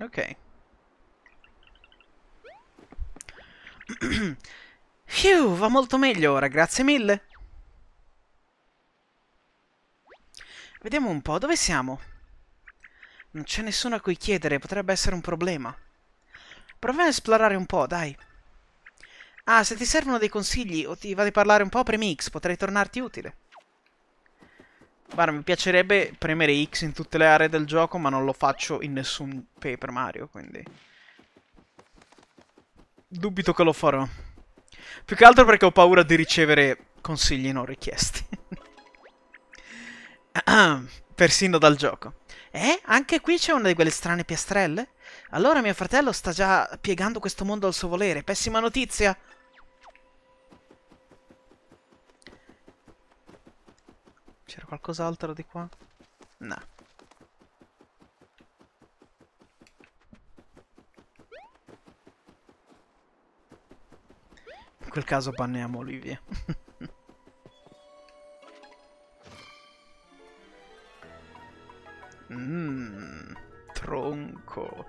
Okay. Phew, va molto meglio ora, grazie mille. Vediamo un po', dove siamo? Non c'è nessuno a cui chiedere, potrebbe essere un problema. Proviamo a esplorare un po', dai. Ah, se ti servono dei consigli o ti va di parlare un po' premi X, potrei tornarti utile. Guarda, mi piacerebbe premere X in tutte le aree del gioco, ma non lo faccio in nessun Paper Mario, quindi... Dubito che lo farò. Più che altro perché ho paura di ricevere consigli non richiesti. Persino dal gioco. Eh? Anche qui c'è una di quelle strane piastrelle? Allora mio fratello sta già piegando questo mondo al suo volere. Pessima notizia! C'era qualcos'altro di qua? No. In quel caso banniamo lui Mmm, tronco.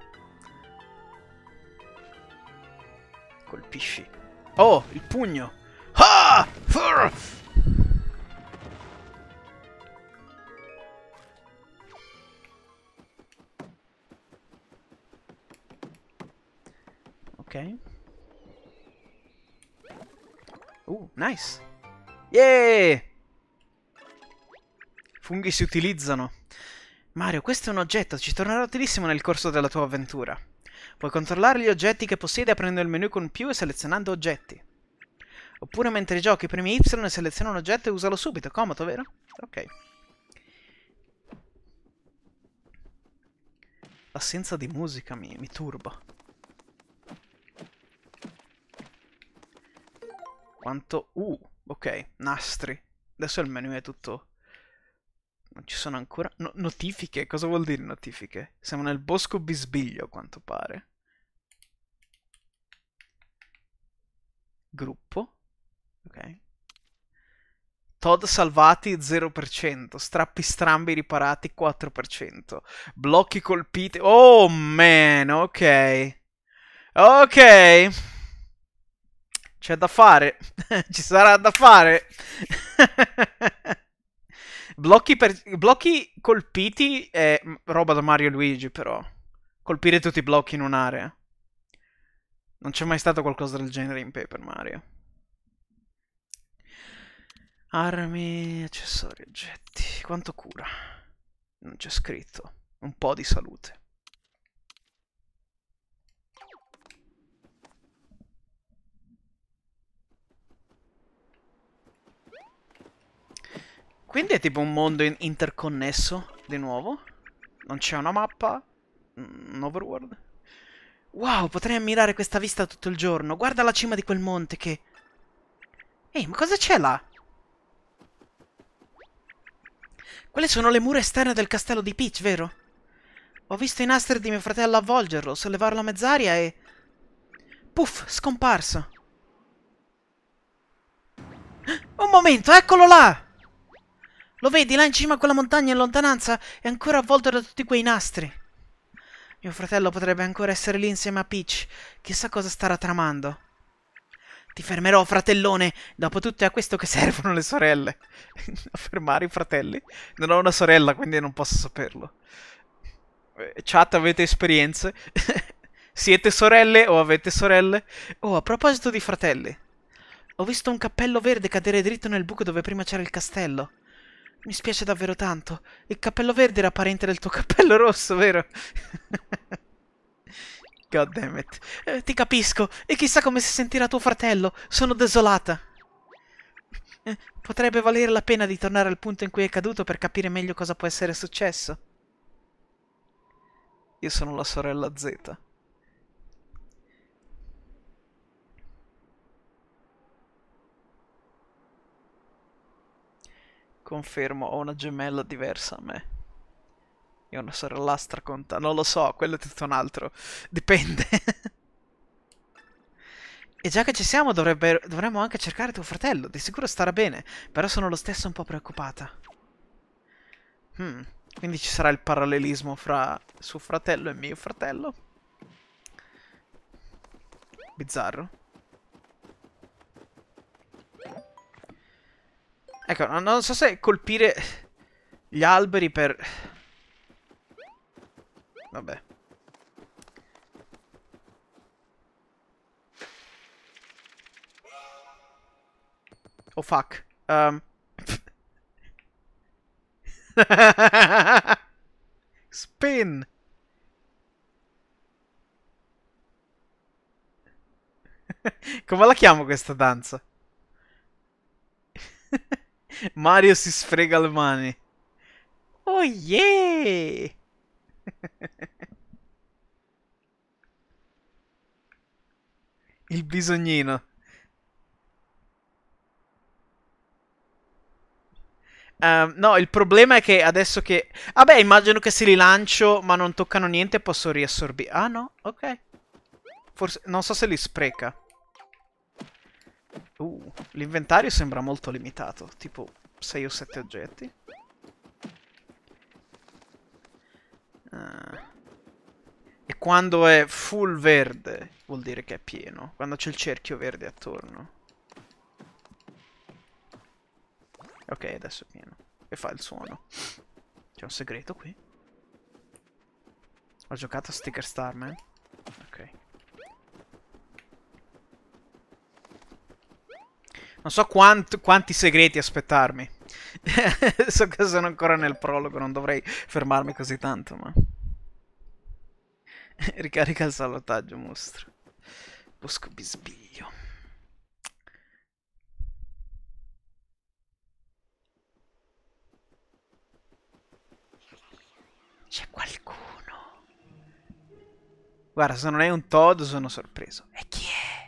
Colpisci. Oh, il pugno! funghi si utilizzano. Mario, questo è un oggetto, ci tornerà utilissimo nel corso della tua avventura. Puoi controllare gli oggetti che possiedi aprendo il menu con più e selezionando oggetti. Oppure mentre giochi premi Y e seleziona un oggetto e usalo subito, comodo, vero? Ok. L'assenza di musica mi, mi turba. Quanto... Uh, ok, nastri. Adesso il menu è tutto non ci sono ancora no, notifiche. Cosa vuol dire notifiche? Siamo nel bosco bisbiglio, a quanto pare. Gruppo. Ok. Todd salvati 0%, strappi strambi riparati 4%, blocchi colpiti... Oh man, ok. Ok. C'è da fare. Ci sarà da fare. Blocchi, per... blocchi colpiti è roba da Mario e Luigi, però. Colpire tutti i blocchi in un'area. Non c'è mai stato qualcosa del genere in Paper Mario. Armi, accessori, oggetti. Quanto cura? Non c'è scritto. Un po' di salute. Quindi è tipo un mondo in interconnesso, di nuovo? Non c'è una mappa? Un mm, overworld? Wow, potrei ammirare questa vista tutto il giorno. Guarda la cima di quel monte che... Ehi, ma cosa c'è là? Quelle sono le mura esterne del castello di Peach, vero? Ho visto i nastri di mio fratello avvolgerlo, sollevarlo a mezz'aria e... Puff, scomparso. Un momento, eccolo là! Lo vedi là in cima a quella montagna in lontananza? È ancora avvolto da tutti quei nastri. Mio fratello potrebbe ancora essere lì insieme a Peach. Chissà cosa starà tramando. Ti fermerò, fratellone. Dopotutto è a questo che servono le sorelle. a fermare i fratelli. Non ho una sorella, quindi non posso saperlo. Eh, chat, avete esperienze? Siete sorelle o avete sorelle? Oh, a proposito di fratelli. Ho visto un cappello verde cadere dritto nel buco dove prima c'era il castello. Mi spiace davvero tanto. Il cappello verde era parente del tuo cappello rosso, vero? Goddammit. Eh, ti capisco. E chissà come si sentirà tuo fratello. Sono desolata. Eh, potrebbe valere la pena di tornare al punto in cui è caduto per capire meglio cosa può essere successo. Io sono la sorella Zeta. Confermo, ho una gemella diversa a me. E una sorellastra conta. Non lo so, quello è tutto un altro. Dipende. e già che ci siamo dovrebbe... dovremmo anche cercare tuo fratello. Di sicuro starà bene. Però sono lo stesso un po' preoccupata. Hmm. Quindi ci sarà il parallelismo fra suo fratello e mio fratello. Bizzarro. Ecco, non, non so se colpire gli alberi per... Vabbè. Oh fuck. Um. Spin. Come la chiamo questa danza? Mario si sfrega le mani. Oh yeah! Il bisognino. Um, no, il problema è che adesso che... Vabbè, ah immagino che se li lancio ma non toccano niente posso riassorbire. Ah no, ok. Forse... Non so se li spreca. Uh, l'inventario sembra molto limitato, tipo 6 o 7 oggetti. Ah. E quando è full verde vuol dire che è pieno, quando c'è il cerchio verde attorno. Ok, adesso è pieno. E fa il suono. C'è un segreto qui? Ho giocato a Sticker Starman? Non so quant quanti segreti aspettarmi. so che sono ancora nel prologo, non dovrei fermarmi così tanto, ma... Ricarica il salvataggio, mostro. Bosco bisbiglio. C'è qualcuno. Guarda, se non è un Todd sono sorpreso. E chi è?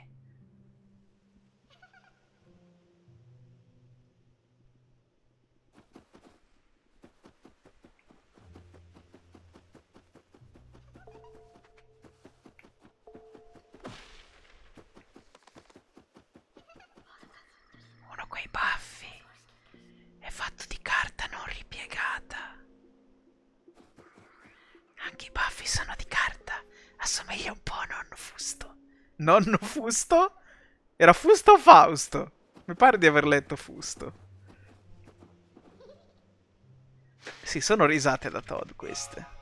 assomiglia un po' a nonno Fusto. Nonno Fusto? Era Fusto o Fausto? Mi pare di aver letto Fusto. Sì, sono risate da Todd queste.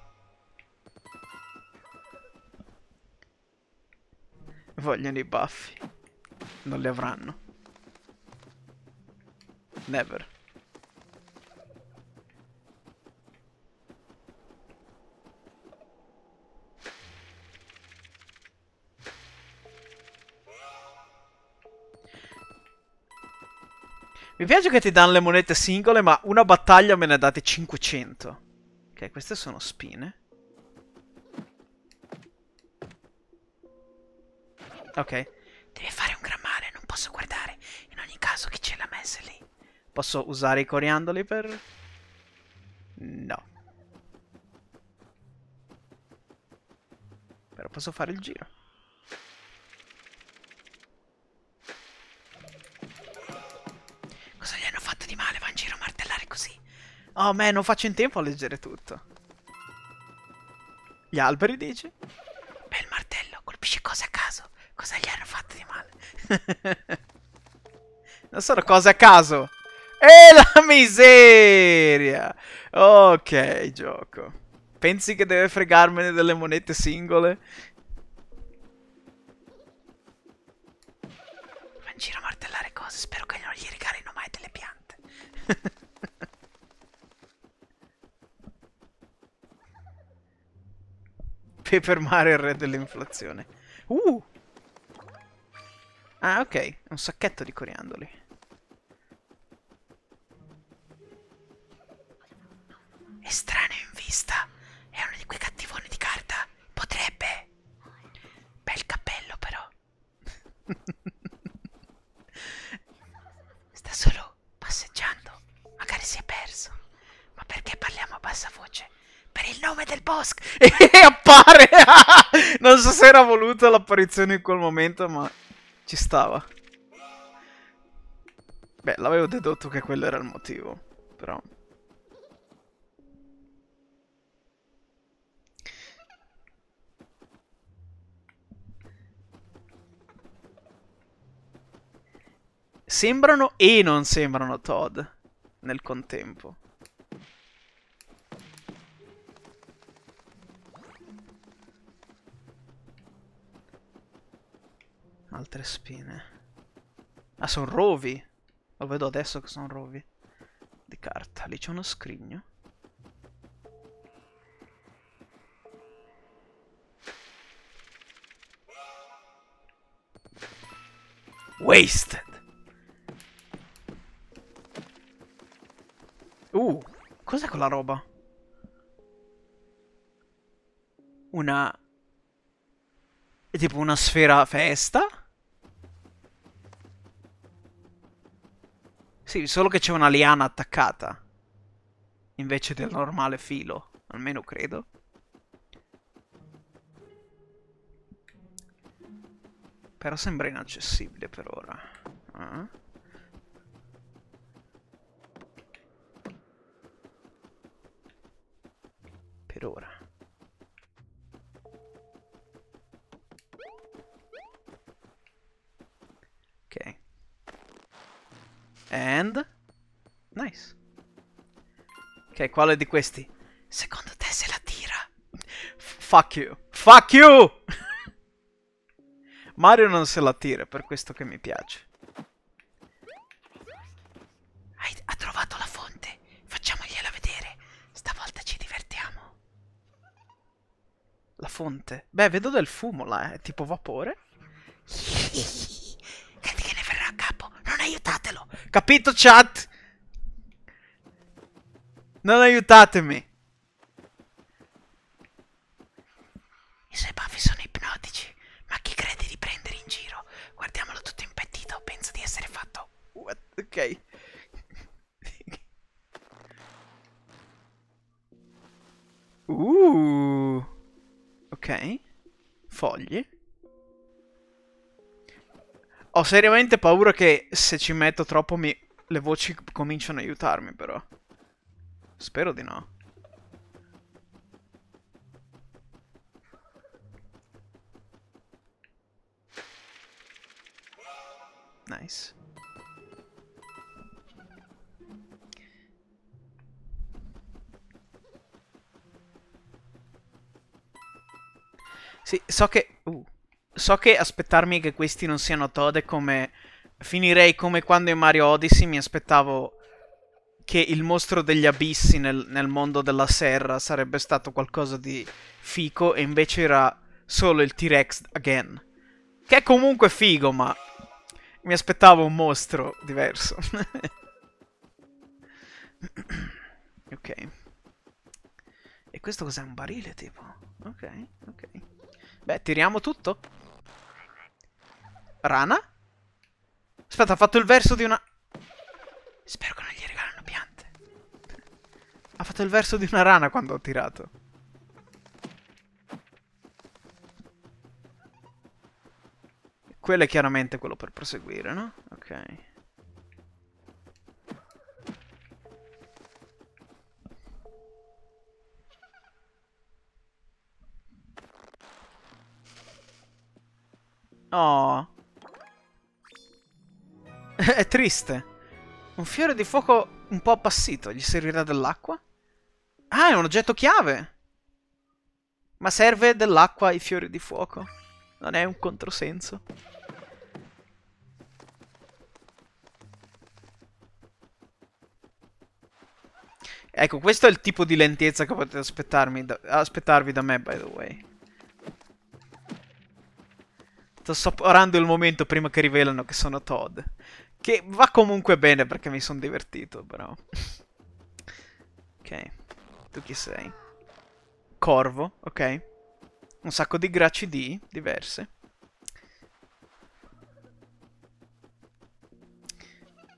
Vogliono i baffi. Non li avranno. Never. Mi piace che ti danno le monete singole, ma una battaglia me ne ha date 500. Ok, queste sono spine. Ok. Deve fare un gran male, non posso guardare. In ogni caso, chi ce l'ha messa lì? Posso usare i coriandoli per... No. Però posso fare il giro. Oh man, non faccio in tempo a leggere tutto. Gli alberi, dici? Bel martello, colpisce cose a caso. Cosa gli hanno fatto di male? non sono cose a caso. E la miseria! Ok, gioco. Pensi che deve fregarmene delle monete singole? Va in giro a martellare cose, spero che non gli regalino mai delle piante. per fermare il re dell'inflazione. Uh! Ah, ok. Un sacchetto di coriandoli. Estraneo in vista. È uno di quei cattivoni di carta. Potrebbe. Bel cappello, però. scappare. non so se era voluta l'apparizione in quel momento, ma ci stava. Beh, l'avevo dedotto che quello era il motivo, però... Sembrano e non sembrano Todd nel contempo. Altre spine. Ah, sono rovi! Lo vedo adesso che sono rovi. Di carta. Lì c'è uno scrigno. Wasted! Uh, cos'è quella roba? Una... È tipo una sfera festa? Sì, solo che c'è una liana attaccata. Invece del normale filo. Almeno credo. Però sembra inaccessibile per ora. Ah. Per ora. Ok. And... Nice. Ok, quale di questi? Secondo te se la tira? F fuck you. Fuck you! Mario non se la tira, per questo che mi piace. Hai, ha trovato la fonte. Facciamogliela vedere. Stavolta ci divertiamo. La fonte. Beh, vedo del fumo là, eh. Tipo vapore. Capito chat? Non aiutatemi. I suoi baffi sono ipnotici. Ma chi crede di prendere in giro? Guardiamolo tutto impettito. Penso di essere fatto. What? Ok. uh. Ok. Foglie. Ho seriamente paura che se ci metto troppo mi... le voci cominciano a aiutarmi però. Spero di no. Nice. Sì, so che... Uh so che aspettarmi che questi non siano Todd è come... Finirei come quando in Mario Odyssey mi aspettavo che il mostro degli abissi nel, nel, mondo della serra sarebbe stato qualcosa di fico e invece era solo il T-Rex again. Che è comunque figo, ma mi aspettavo un mostro diverso. ok. E questo cos'è? Un barile tipo? Ok, ok. Beh, tiriamo tutto? Rana? Aspetta, ha fatto il verso di una... Spero che non gli regalano piante. Ha fatto il verso di una rana quando ho tirato. Quello è chiaramente quello per proseguire, no? Ok. Oh. È triste. Un fiore di fuoco un po' appassito. Gli servirà dell'acqua? Ah, è un oggetto chiave. Ma serve dell'acqua ai fiori di fuoco. Non è un controsenso. Ecco, questo è il tipo di lentezza che potete da, aspettarvi da me, by the way. Sto sopporando il momento prima che rivelano che sono Todd. Che va comunque bene perché mi sono divertito, però. ok. Tu chi sei? Corvo, ok. Un sacco di gracci di diverse.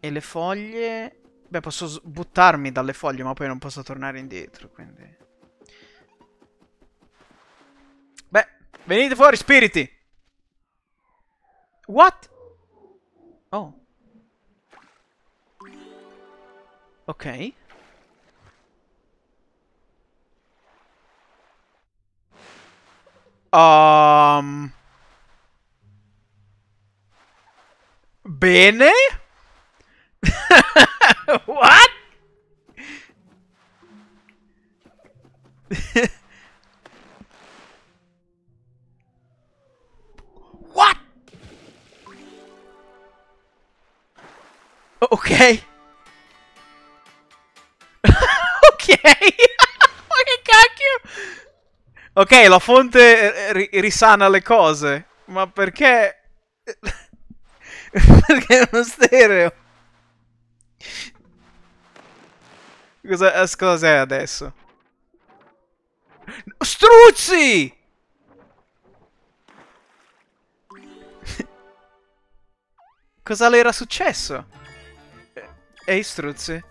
E le foglie... Beh, posso buttarmi dalle foglie, ma poi non posso tornare indietro, quindi... Beh, venite fuori, spiriti! What? Oh. Okay. Um... Bene? what? what? Okay. Ok, la fonte eh, ri- risana le cose, ma perché... perché è uno stereo? Cosa, eh, cos'è adesso? Struzzi! Cosa le era successo? Eh, ehi, Struzzi.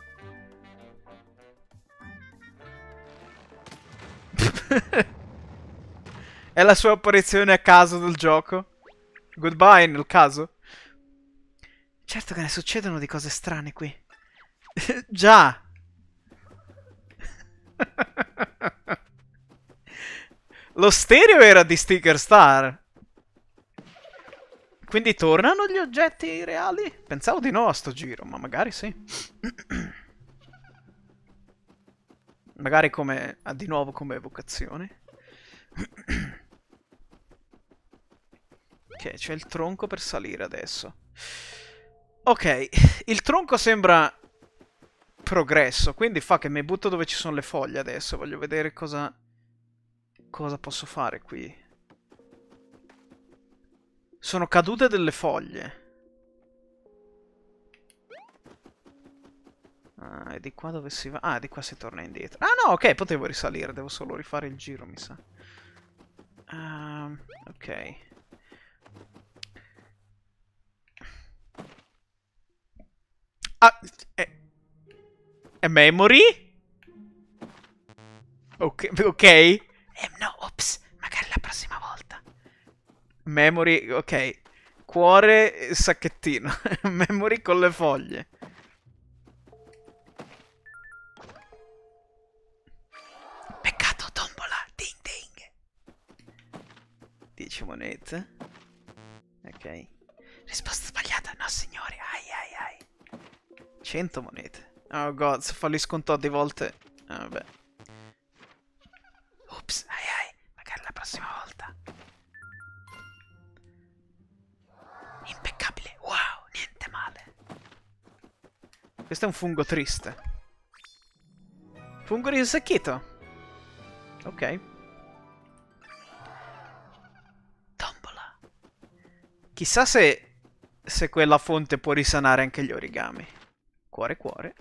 È la sua apparizione a caso del gioco? Goodbye nel caso? Certo che ne succedono di cose strane qui. Già! Lo stereo era di Sticker Star. Quindi tornano gli oggetti reali? Pensavo di no a sto giro, ma magari sì. magari come... di nuovo come evocazione. Ok, c'è il tronco per salire adesso. Ok, il tronco sembra progresso, quindi fa che mi butto dove ci sono le foglie adesso. Voglio vedere cosa, cosa posso fare qui. Sono cadute delle foglie. Ah, è di qua dove si va? Ah, di qua si torna indietro. Ah no, ok, potevo risalire, devo solo rifare il giro, mi sa. Um, ok. Ah, è... è memory? Ok, ok. Eh, no, ops, magari la prossima volta. Memory, ok. Cuore, sacchettino. memory con le foglie. 100 monete. Oh god, falli scontò di volte. Ah, vabbè. Ups, ai ai, magari la prossima volta. Impeccabile, wow, niente male. Questo è un fungo triste. Fungo risecchito. Ok. Tombola. Chissà se... se quella fonte può risanare anche gli origami. Cuore, cuore.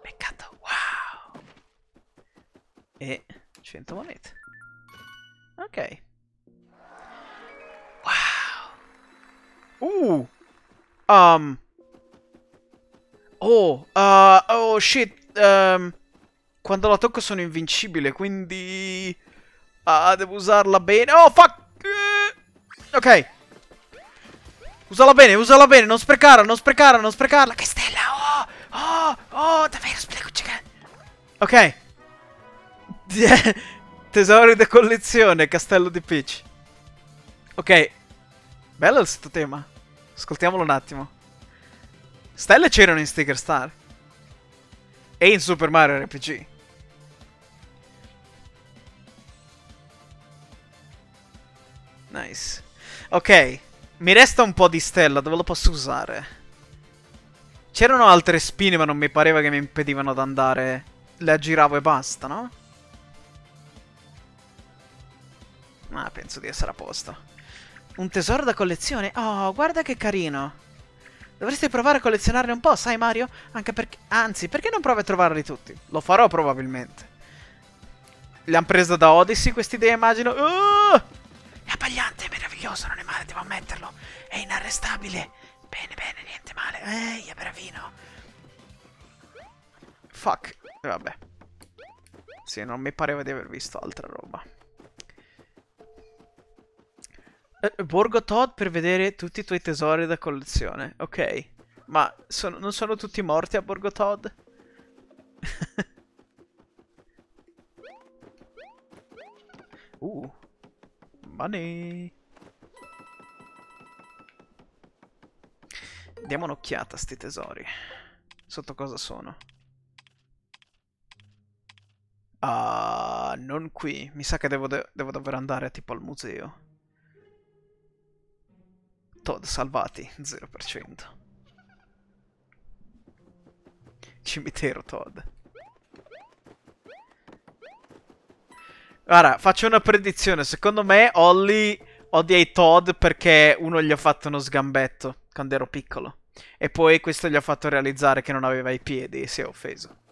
Peccato, wow! E 100 monete. Ok. Wow! Uh! Um... Oh, uh, oh shit, um, quando la tocco sono invincibile, quindi... Ah, devo usarla bene. Oh, fuck! Eh. Ok. Usala bene, usala bene, non sprecarla, non sprecarla, non sprecarla. Che stella! Oh, oh, oh, davvero, spiegaci che... Ok. Tesori di collezione, castello di Peach. Ok. Bello il sottotema. Ascoltiamolo un attimo. Stelle c'erano in Sticker Star. E in Super Mario RPG. Nice. Ok. Mi resta un po' di stella, dove lo posso usare? C'erano altre spine, ma non mi pareva che mi impedivano di andare. Le aggiravo e basta, no? Ma ah, penso di essere a posto. Un tesoro da collezione? Oh, guarda che carino. Dovresti provare a collezionarne un po', sai Mario? Anche perché... Anzi, perché non provi a trovarli tutti? Lo farò probabilmente. Li L'hanno presi da Odyssey queste idee, immagino. Uh! meraviglioso, non è male, devo ammetterlo. È inarrestabile. Bene, bene, niente male. Ehi, è bravino. Fuck. Eh, vabbè. Sì, non mi pareva di aver visto altra roba. Eh, borgo Todd per vedere tutti i tuoi tesori da collezione. Ok. Ma sono, non sono tutti morti a Borgo Todd? uh. Money. diamo un'occhiata a sti tesori. Sotto cosa sono? Ah, non qui. Mi sa che devo, de devo davvero andare tipo al museo. Todd salvati, 0%. Cimitero Todd. Guarda, faccio una predizione. Secondo me Olly odia i Todd perché uno gli ha fatto uno sgambetto quando ero piccolo. E poi questo gli ha fatto realizzare che non aveva i piedi e si è offeso.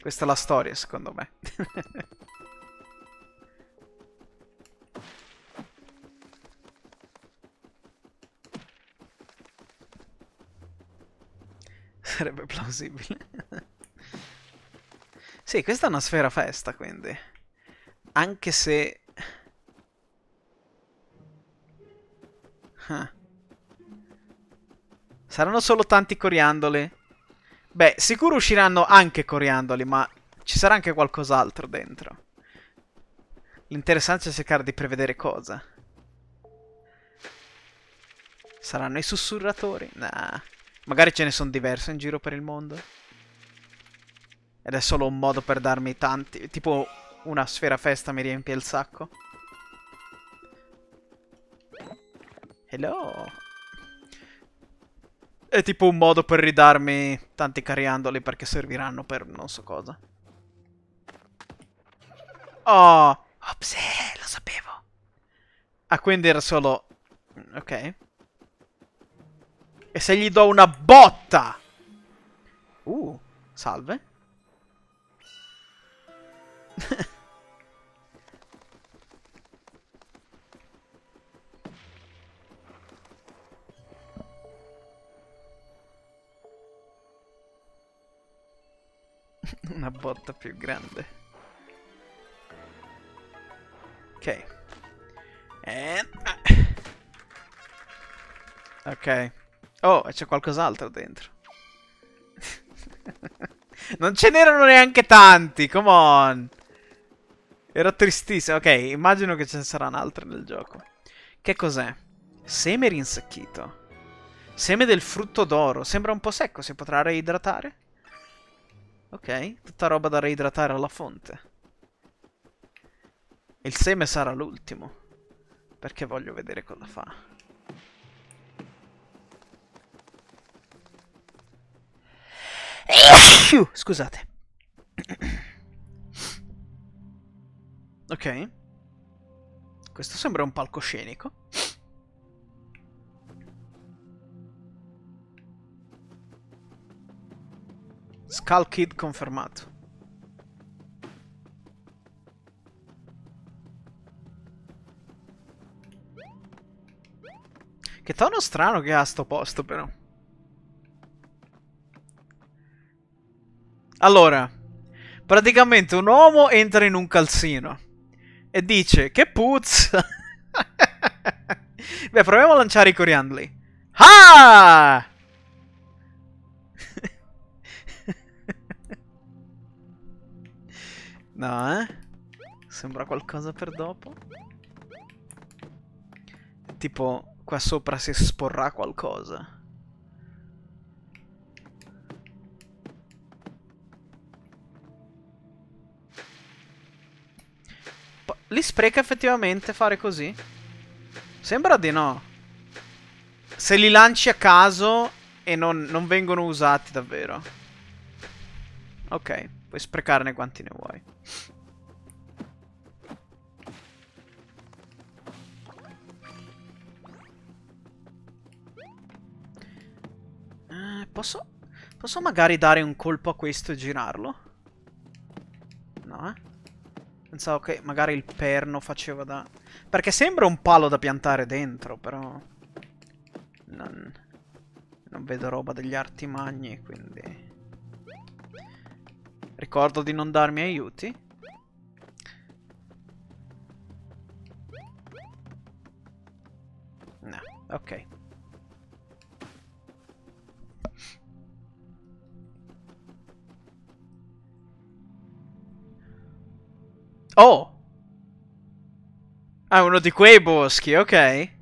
Questa è la storia, secondo me. Sarebbe plausibile. sì, questa è una sfera festa, quindi. Anche se Ah. Saranno solo tanti coriandoli? Beh, sicuro usciranno anche coriandoli, ma ci sarà anche qualcos'altro dentro. L'interessante è cercare di prevedere cosa. Saranno i sussurratori? Nah. Magari ce ne sono diverse in giro per il mondo. Ed è solo un modo per darmi tanti... Tipo una sfera festa mi riempie il sacco. Hello. È tipo un modo per ridarmi tanti cariandoli perché serviranno per non so cosa. Oh, ops, eh, lo sapevo. Ah, quindi era solo... Ok. E se gli do una botta? Uh, salve. una botta più grande. Ok. Eh, And... Ah. Ok. Oh, c'è qualcos'altro dentro. non ce n'erano neanche tanti, come on. Era tristissimo. Ok, immagino che ce ne saranno altre nel gioco. Che cos'è? Seme rinsecchito. Seme del frutto d'oro. Sembra un po' secco, si potrà reidratare? Ok, tutta roba da reidratare alla fonte. Il seme sarà l'ultimo, perché voglio vedere cosa fa. Scusate. Ok. Questo sembra un palcoscenico. Cal Kid confermato. Che tono strano che ha sto posto però. Allora, praticamente un uomo entra in un calzino e dice che puzza. Beh, proviamo a lanciare i coriandoli. Ah! No, eh? Sembra qualcosa per dopo. Tipo, qua sopra si esporrà qualcosa. Li spreca effettivamente fare così? Sembra di no. Se li lanci a caso e non, non vengono usati davvero. Ok, puoi sprecarne quanti ne vuoi. Posso magari dare un colpo a questo e girarlo? No, eh? Pensavo che magari il perno faceva da... Perché sembra un palo da piantare dentro, però... Non... Non vedo roba degli arti magni, quindi... Ricordo di non darmi aiuti. No, ok. Oh! Ah, uno di quei boschi, ok.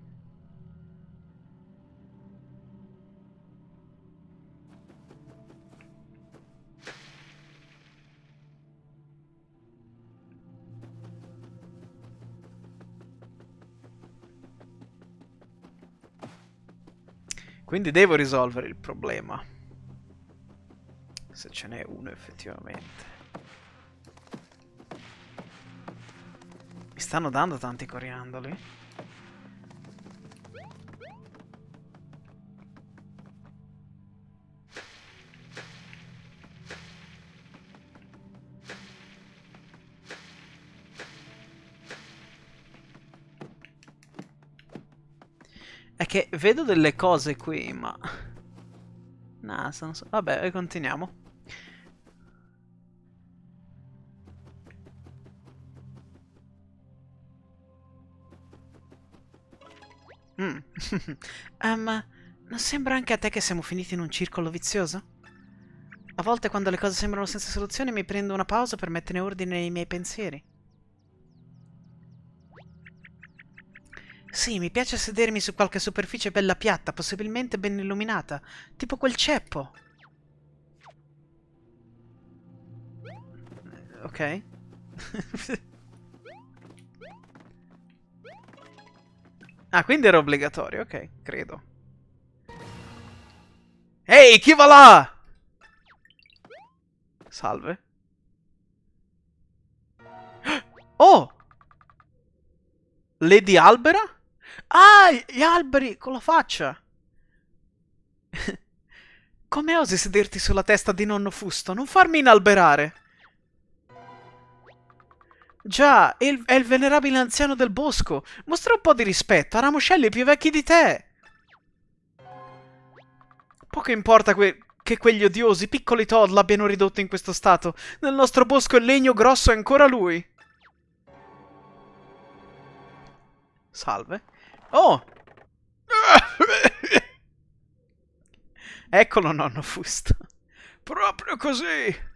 Quindi devo risolvere il problema. Se ce n'è uno effettivamente. stanno dando tanti coriandoli. È che vedo delle cose qui, ma... Nah, sono... Vabbè, continuiamo. um, non sembra anche a te che siamo finiti in un circolo vizioso? A volte quando le cose sembrano senza soluzione mi prendo una pausa per mettere ordine nei miei pensieri. Sì, mi piace sedermi su qualche superficie bella piatta, possibilmente ben illuminata, tipo quel ceppo. Ok. Ah, quindi era obbligatorio, ok, credo. Ehi, hey, chi va là? Salve. Oh! Lady Albera? Ah, gli alberi con la faccia! Come osi sederti sulla testa di nonno Fusto? Non farmi inalberare! Già, è il, è il venerabile anziano del bosco. Mostra un po' di rispetto a ramoscelli più vecchi di te. Poco importa que che quegli odiosi piccoli Todd l'abbiano ridotto in questo stato. Nel nostro bosco il legno grosso è ancora lui. Salve. Oh! Eccolo, nonno Fusto. Proprio così!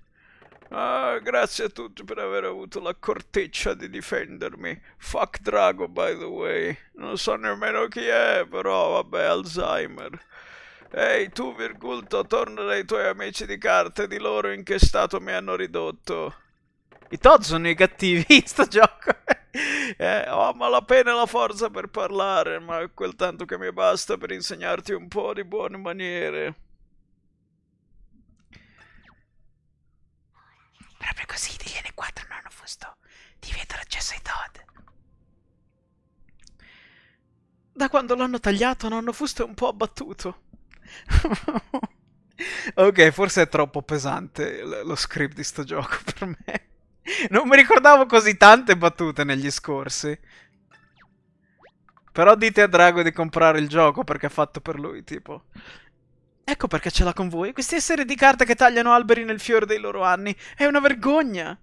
Ah, grazie a tutti per aver avuto la corteccia di difendermi. Fuck Drago, by the way. Non so nemmeno chi è, però vabbè, Alzheimer. Ehi, tu, Virgulto, torna dai tuoi amici di carte, di loro in che stato mi hanno ridotto. I Todd sono i cattivi in sto gioco. eh, ho malapena la forza per parlare, ma quel tanto che mi basta per insegnarti un po' di buone maniere. Proprio così gli N4 non hanno fusto di vetro accesso ai Todd. Da quando l'hanno tagliato non hanno Fusto è un po' abbattuto. ok, forse è troppo pesante lo script di sto gioco per me. Non mi ricordavo così tante battute negli scorsi. Però dite a Drago di comprare il gioco perché è fatto per lui, tipo. Ecco perché ce l'ha con voi, questi esseri di carta che tagliano alberi nel fiore dei loro anni. È una vergogna!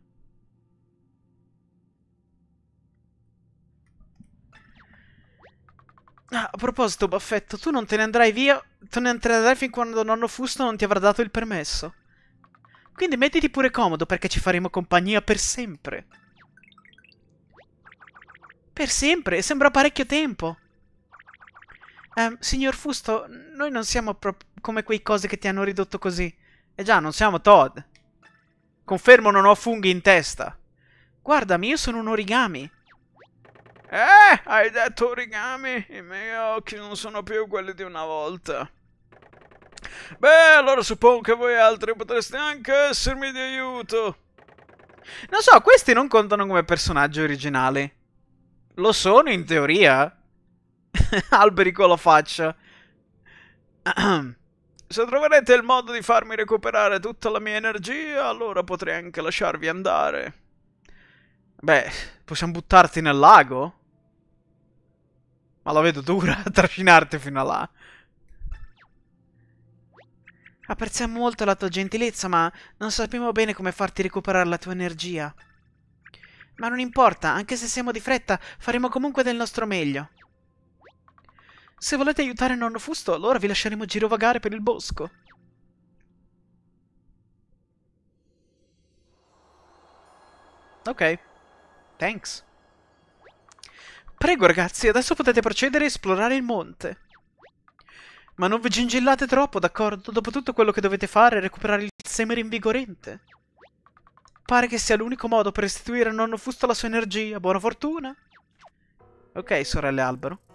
Ah, a proposito, Baffetto, tu non te ne andrai via... Tu ne andrai fin quando nonno Fusto non ti avrà dato il permesso. Quindi mettiti pure comodo, perché ci faremo compagnia per sempre. Per sempre? Sembra parecchio tempo ehm, signor Fusto, noi non siamo proprio come quei cose che ti hanno ridotto così. E eh già, non siamo Todd. Confermo non ho funghi in testa. Guardami, io sono un origami. Eh, hai detto origami? I miei occhi non sono più quelli di una volta. Beh, allora suppongo che voi altri potreste anche essermi di aiuto. Non so, questi non contano come personaggi originali. Lo sono in teoria. alberi con la faccia. Se troverete il modo di farmi recuperare tutta la mia energia, allora potrei anche lasciarvi andare. Beh, possiamo buttarti nel lago? Ma la vedo dura a trascinarti fino a là. Apprezziamo molto la tua gentilezza, ma non sappiamo bene come farti recuperare la tua energia. Ma non importa, anche se siamo di fretta, faremo comunque del nostro meglio. Se volete aiutare nonno Fusto, allora vi lasceremo girovagare per il bosco. Ok. Thanks. Prego ragazzi, adesso potete procedere a esplorare il monte. Ma non vi gingillate troppo, d'accordo? Dopo tutto quello che dovete fare è recuperare il seme rinvigorente. Pare che sia l'unico modo per restituire a nonno Fusto la sua energia. Buona fortuna. Ok, sorelle albero.